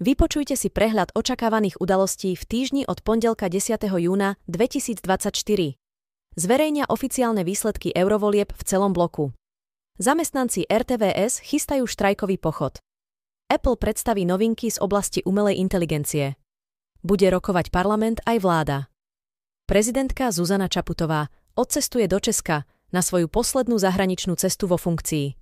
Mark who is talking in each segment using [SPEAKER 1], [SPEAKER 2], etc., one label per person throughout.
[SPEAKER 1] Vypočujte si prehľad očakávaných udalostí v týždni od pondelka 10. júna 2024. Zverejňa oficiálne výsledky eurovolieb v celom bloku. Zamestnanci RTVS chystajú štrajkový pochod. Apple predstaví novinky z oblasti umelej inteligencie. Bude rokovať parlament aj vláda. Prezidentka Zuzana Čaputová odcestuje do Česka na svoju poslednú zahraničnú cestu vo funkcii.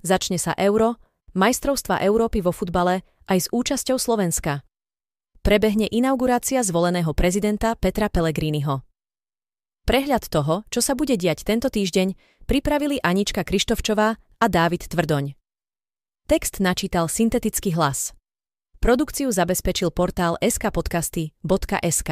[SPEAKER 1] Začne sa euro, majstrovstva Európy vo futbale aj s účasťou Slovenska. Prebehne inaugurácia zvoleného prezidenta Petra Pellegriniho. Prehľad toho, čo sa bude diať tento týždeň, pripravili Anička Krištovčová a Dávid Tvrdoň. Text načítal syntetický hlas. Produkciu zabezpečil portál skpodcasty.sk.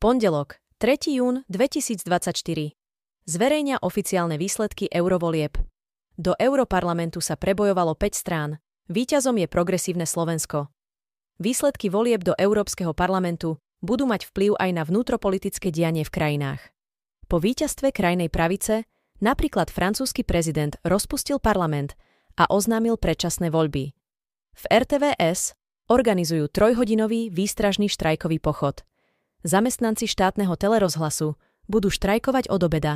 [SPEAKER 1] Pondelok, 3. jún 2024. Zverejňa oficiálne výsledky eurovolieb. Do Europarlamentu sa prebojovalo 5 strán. Výťazom je progresívne Slovensko. Výsledky volieb do Európskeho parlamentu budú mať vplyv aj na vnútropolitické dianie v krajinách. Po víťazstve krajnej pravice napríklad francúzsky prezident rozpustil parlament a oznámil predčasné voľby. V RTVS organizujú trojhodinový výstražný štrajkový pochod – zamestnanci štátneho telerozhlasu budú štrajkovať od obeda.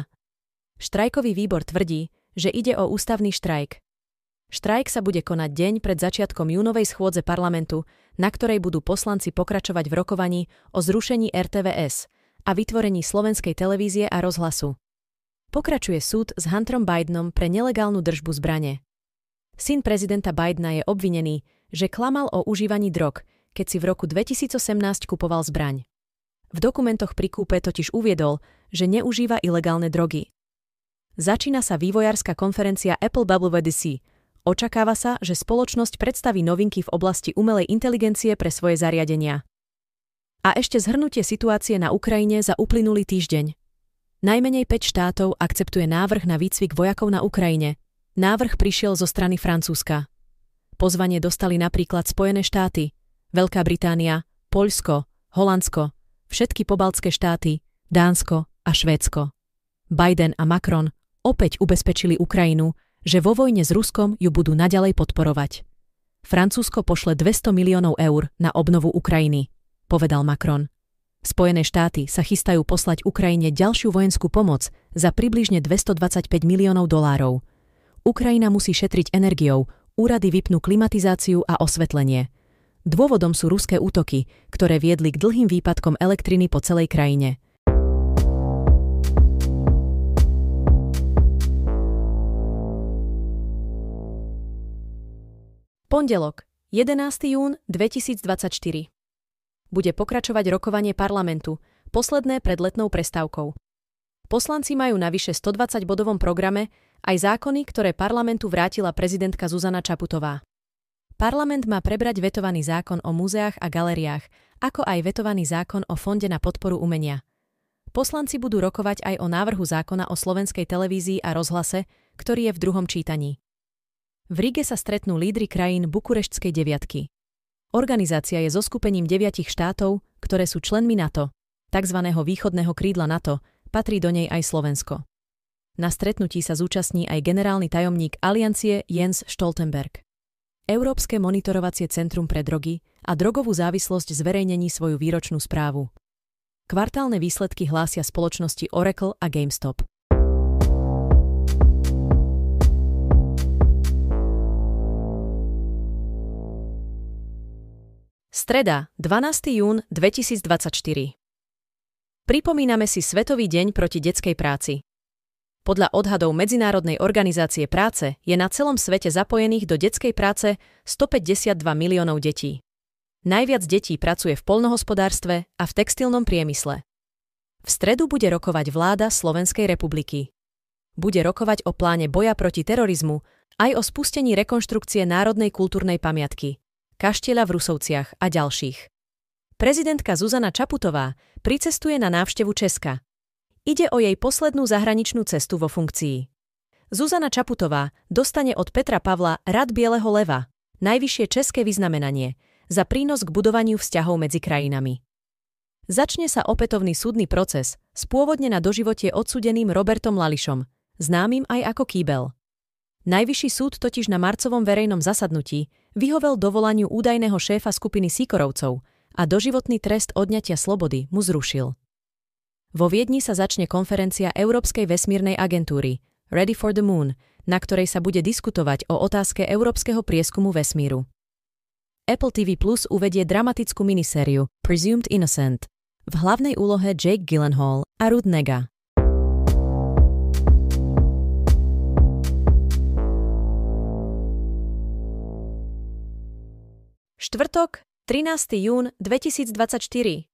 [SPEAKER 1] Štrajkový výbor tvrdí, že ide o ústavný štrajk. Štrajk sa bude konať deň pred začiatkom júnovej schôdze parlamentu, na ktorej budú poslanci pokračovať v rokovaní o zrušení RTVS a vytvorení slovenskej televízie a rozhlasu. Pokračuje súd s Hunterom Bidenom pre nelegálnu držbu zbrane. Syn prezidenta Bidena je obvinený, že klamal o užívaní drog, keď si v roku 2018 kupoval zbraň. V dokumentoch pri kúpe totiž uviedol, že neužíva ilegálne drogy. Začína sa vývojárska konferencia Apple WWDC. Očakáva sa, že spoločnosť predstaví novinky v oblasti umelej inteligencie pre svoje zariadenia. A ešte zhrnutie situácie na Ukrajine za uplynulý týždeň. Najmenej 5 štátov akceptuje návrh na výcvik vojakov na Ukrajine. Návrh prišiel zo strany Francúzska. Pozvanie dostali napríklad Spojené štáty, Veľká Británia, Poľsko, Holandsko, všetky pobaltské štáty, Dánsko a Švédsko. Biden a Macron opäť ubezpečili Ukrajinu, že vo vojne s Ruskom ju budú naďalej podporovať. Francúzsko pošle 200 miliónov eur na obnovu Ukrajiny, povedal Macron. Spojené štáty sa chystajú poslať Ukrajine ďalšiu vojenskú pomoc za približne 225 miliónov dolárov. Ukrajina musí šetriť energiou, úrady vypnú klimatizáciu a osvetlenie. Dôvodom sú ruské útoky, ktoré viedli k dlhým výpadkom elektriny po celej krajine. Pondelok, 11. jún 2024. Bude pokračovať rokovanie parlamentu, posledné pred letnou prestávkou. Poslanci majú navyše 120-bodovom programe aj zákony, ktoré parlamentu vrátila prezidentka Zuzana Čaputová. Parlament má prebrať vetovaný zákon o múzeách a galeriách, ako aj vetovaný zákon o Fonde na podporu umenia. Poslanci budú rokovať aj o návrhu zákona o slovenskej televízii a rozhlase, ktorý je v druhom čítaní. V Rige sa stretnú lídry krajín Bukureštskej deviatky. Organizácia je zoskupením deviatich štátov, ktoré sú členmi NATO, tzv. východného krídla NATO, patrí do nej aj Slovensko. Na stretnutí sa zúčastní aj generálny tajomník aliancie Jens Stoltenberg. Európske monitorovacie centrum pre drogy a drogovú závislosť zverejnení svoju výročnú správu. Kvartálne výsledky hlásia spoločnosti Oracle a GameStop. Streda, 12. jún 2024. Pripomíname si Svetový deň proti detskej práci. Podľa odhadov Medzinárodnej organizácie práce je na celom svete zapojených do detskej práce 152 miliónov detí. Najviac detí pracuje v polnohospodárstve a v textilnom priemysle. V stredu bude rokovať vláda Slovenskej republiky. Bude rokovať o pláne boja proti terorizmu aj o spustení rekonštrukcie národnej kultúrnej pamiatky, kaštieľa v Rusovciach a ďalších. Prezidentka Zuzana Čaputová pricestuje na návštevu Česka Ide o jej poslednú zahraničnú cestu vo funkcii. Zuzana Čaputová dostane od Petra Pavla Rad Bieleho leva, najvyššie české vyznamenanie, za prínos k budovaniu vzťahov medzi krajinami. Začne sa opätovný súdny proces s pôvodne na doživotie odsudeným Robertom Lališom, známym aj ako Kýbel. Najvyšší súd totiž na marcovom verejnom zasadnutí vyhovel dovolaniu údajného šéfa skupiny Sikorovcov a doživotný trest odňatia slobody mu zrušil. Vo Viedni sa začne konferencia Európskej vesmírnej agentúry Ready for the Moon, na ktorej sa bude diskutovať o otázke európskeho prieskumu vesmíru. Apple TV Plus uvedie dramatickú minisériu Presumed Innocent v hlavnej úlohe Jake Gyllenhaal a Nega. Štvrtok, 13. jún 2024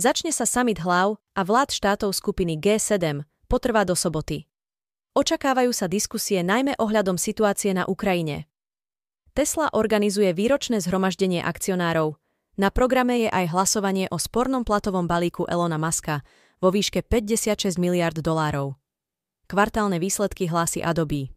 [SPEAKER 1] Začne sa summit hlav a vlád štátov skupiny G7, potrvá do soboty. Očakávajú sa diskusie najmä ohľadom situácie na Ukrajine. Tesla organizuje výročné zhromaždenie akcionárov. Na programe je aj hlasovanie o spornom platovom balíku Elona Muska vo výške 56 miliard dolárov. Kvartálne výsledky hlási Adobe.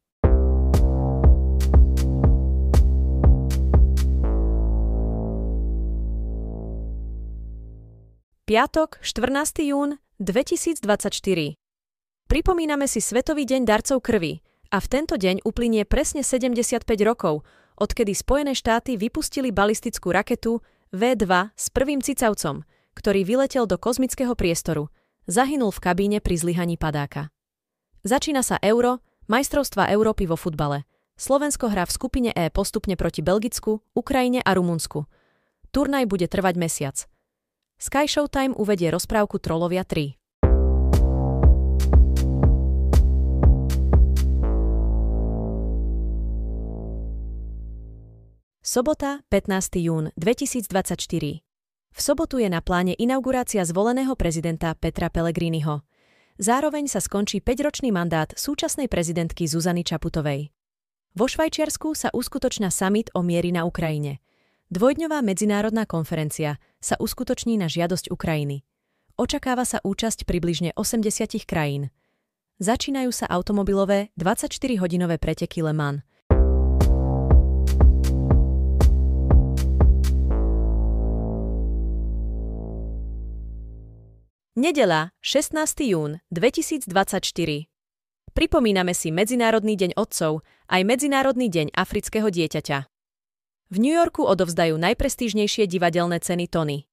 [SPEAKER 1] Piatok, 14. jún 2024. Pripomíname si Svetový deň darcov krvi a v tento deň uplynie presne 75 rokov, odkedy Spojené štáty vypustili balistickú raketu V-2 s prvým cicavcom, ktorý vyletel do kozmického priestoru. Zahynul v kabíne pri zlyhaní padáka. Začína sa Euro, majstrovstva Európy vo futbale. Slovensko hrá v skupine E postupne proti Belgicku, Ukrajine a Rumunsku. Turnaj bude trvať mesiac – Sky Showtime uvedie rozprávku Trolovia 3. Sobota, 15. jún 2024. V sobotu je na pláne inaugurácia zvoleného prezidenta Petra Pellegriniho. Zároveň sa skončí 5-ročný mandát súčasnej prezidentky Zuzany Čaputovej. Vo Švajčiarsku sa uskutočná summit o miery na Ukrajine – Dvojdňová medzinárodná konferencia sa uskutoční na žiadosť Ukrajiny. Očakáva sa účasť približne 80 krajín. Začínajú sa automobilové 24-hodinové preteky Le Mans. Nedela, 16. jún 2024. Pripomíname si Medzinárodný deň otcov aj Medzinárodný deň afrického dieťaťa. V New Yorku odovzdajú najprestížnejšie divadelné ceny Tony.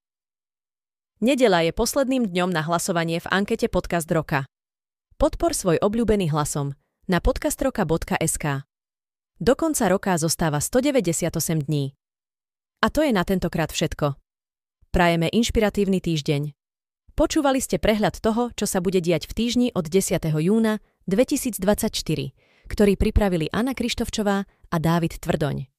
[SPEAKER 1] Nedela je posledným dňom na hlasovanie v ankete Podcast Roka. Podpor svoj obľúbený hlasom na podcastroka.sk. Do konca roka zostáva 198 dní. A to je na tentokrát všetko. Prajeme inšpiratívny týždeň. Počúvali ste prehľad toho, čo sa bude diať v týždni od 10. júna 2024, ktorý pripravili Anna Krištovčová a Dávid Tvrdoň.